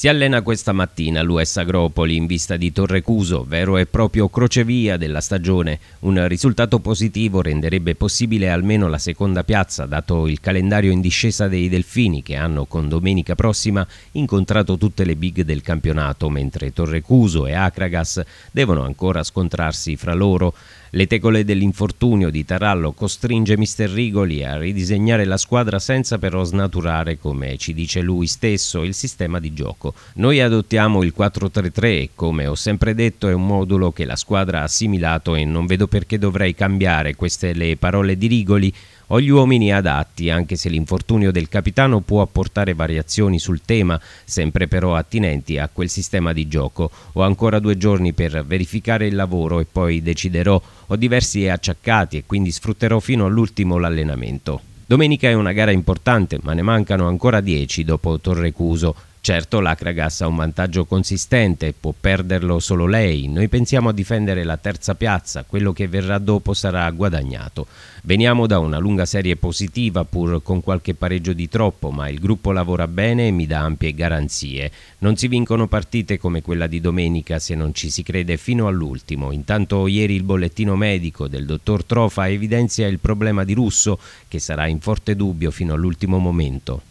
Si allena questa mattina l'US Agropoli in vista di Torrecuso, vero e proprio crocevia della stagione. Un risultato positivo renderebbe possibile almeno la seconda piazza, dato il calendario in discesa dei Delfini che hanno con domenica prossima incontrato tutte le big del campionato, mentre Torrecuso e Acragas devono ancora scontrarsi fra loro. Le tegole dell'infortunio di Tarallo costringe Mister Rigoli a ridisegnare la squadra senza però snaturare, come ci dice lui stesso, il sistema di gioco. Ecco, noi adottiamo il 4-3-3 e come ho sempre detto è un modulo che la squadra ha assimilato e non vedo perché dovrei cambiare queste le parole di Rigoli ho gli uomini adatti, anche se l'infortunio del capitano può apportare variazioni sul tema, sempre però attinenti a quel sistema di gioco. Ho ancora due giorni per verificare il lavoro e poi deciderò. Ho diversi acciaccati e quindi sfrutterò fino all'ultimo l'allenamento. Domenica è una gara importante, ma ne mancano ancora 10 dopo Torrecuso. Certo, l'Acragas ha un vantaggio consistente, può perderlo solo lei. Noi pensiamo a difendere la terza piazza, quello che verrà dopo sarà guadagnato. Veniamo da una lunga serie positiva, pur con qualche pareggio di troppo, ma il gruppo lavora bene e mi dà ampie garanzie. Non si vincono partite come quella di domenica se non ci si crede fino all'ultimo. Intanto ieri il bollettino medico del dottor Trofa evidenzia il problema di Russo, che sarà in forte dubbio fino all'ultimo momento.